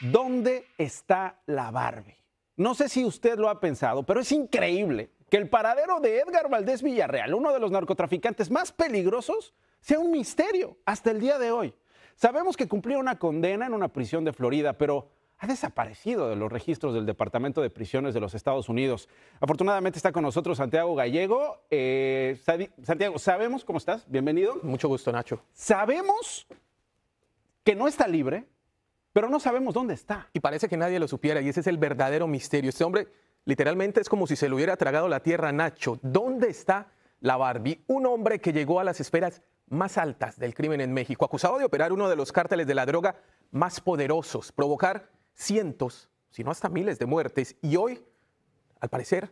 ¿Dónde está la Barbie? No sé si usted lo ha pensado, pero es increíble que el paradero de Edgar Valdés Villarreal, uno de los narcotraficantes más peligrosos, sea un misterio hasta el día de hoy. Sabemos que cumplió una condena en una prisión de Florida, pero ha desaparecido de los registros del Departamento de Prisiones de los Estados Unidos. Afortunadamente está con nosotros Santiago Gallego. Eh, Santiago, sabemos cómo estás. Bienvenido. Mucho gusto, Nacho. Sabemos que no está libre, pero no sabemos dónde está. Y parece que nadie lo supiera, y ese es el verdadero misterio. Este hombre literalmente es como si se lo hubiera tragado la tierra a Nacho. ¿Dónde está la Barbie? Un hombre que llegó a las esferas más altas del crimen en México, acusado de operar uno de los cárteles de la droga más poderosos, provocar cientos, si no hasta miles de muertes, y hoy, al parecer,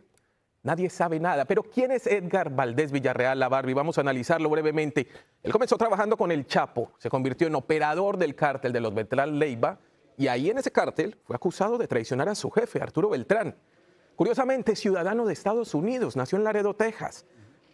Nadie sabe nada. Pero ¿quién es Edgar Valdés Villarreal, la Barbie? Vamos a analizarlo brevemente. Él comenzó trabajando con el Chapo, se convirtió en operador del cártel de los Beltrán Leiva y ahí en ese cártel fue acusado de traicionar a su jefe, Arturo Beltrán. Curiosamente, ciudadano de Estados Unidos, nació en Laredo, Texas.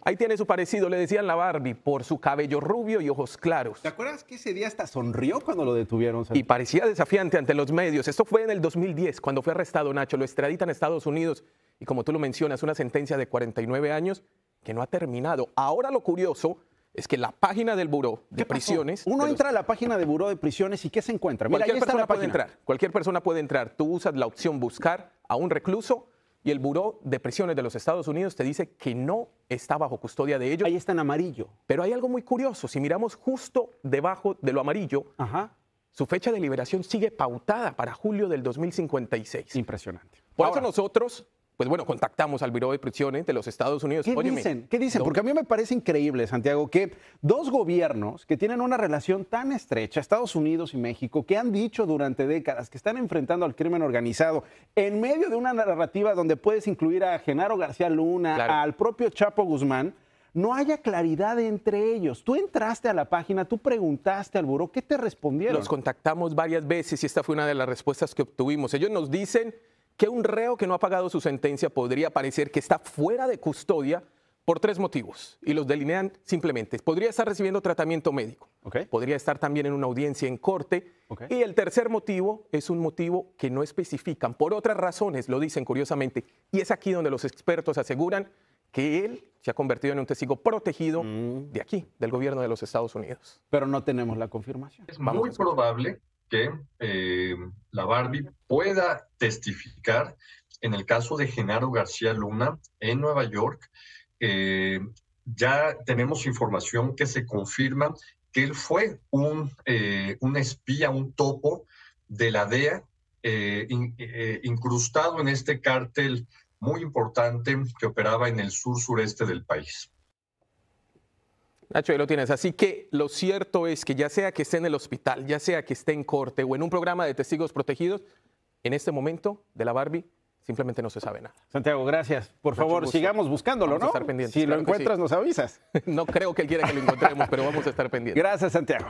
Ahí tiene su parecido, le decían la Barbie, por su cabello rubio y ojos claros. ¿Te acuerdas que ese día hasta sonrió cuando lo detuvieron? Y parecía desafiante ante los medios. Esto fue en el 2010, cuando fue arrestado Nacho Lo extraditan a Estados Unidos y como tú lo mencionas, una sentencia de 49 años que no ha terminado. Ahora lo curioso es que la página del Buró de Prisiones... Uno entra a la página del Buró de Prisiones y ¿qué se encuentra? cualquier persona puede entrar. Cualquier persona puede entrar. Tú usas la opción buscar a un recluso y el Buró de Prisiones de los Estados Unidos te dice que no está bajo custodia de ellos. Ahí está en amarillo. Pero hay algo muy curioso. Si miramos justo debajo de lo amarillo, su fecha de liberación sigue pautada para julio del 2056. Impresionante. Por eso nosotros pues bueno, contactamos al Bureau de Prisiones de los Estados Unidos. ¿Qué dicen? Porque a mí me parece increíble, Santiago, que dos gobiernos que tienen una relación tan estrecha, Estados Unidos y México, que han dicho durante décadas que están enfrentando al crimen organizado en medio de una narrativa donde puedes incluir a Genaro García Luna, al propio Chapo Guzmán, no haya claridad entre ellos. Tú entraste a la página, tú preguntaste al buró, ¿qué te respondieron? Los contactamos varias veces y esta fue una de las respuestas que obtuvimos. Ellos nos dicen que un reo que no ha pagado su sentencia podría parecer que está fuera de custodia por tres motivos, y los delinean simplemente. Podría estar recibiendo tratamiento médico, podría estar también en una audiencia en corte, y el tercer motivo es un motivo que no especifican, por otras razones, lo dicen curiosamente, y es aquí donde los expertos aseguran que él se ha convertido en un testigo protegido mm. de aquí, del gobierno de los Estados Unidos. Pero no tenemos la confirmación. Es muy probable que eh, la Barbie pueda testificar en el caso de Genaro García Luna en Nueva York. Eh, ya tenemos información que se confirma que él fue un, eh, un espía, un topo de la DEA, eh, incrustado en este cártel muy importante que operaba en el sur sureste del país. Nacho, ahí lo tienes. Así que lo cierto es que ya sea que esté en el hospital, ya sea que esté en corte o en un programa de testigos protegidos, en este momento de la Barbie simplemente no se sabe nada. Santiago, gracias. Por favor, sigamos buscándolo, vamos ¿no? A estar pendientes. Si lo encuentras, nos avisas. no creo que él quiera que lo encontremos, pero vamos a estar pendientes. Gracias, Santiago.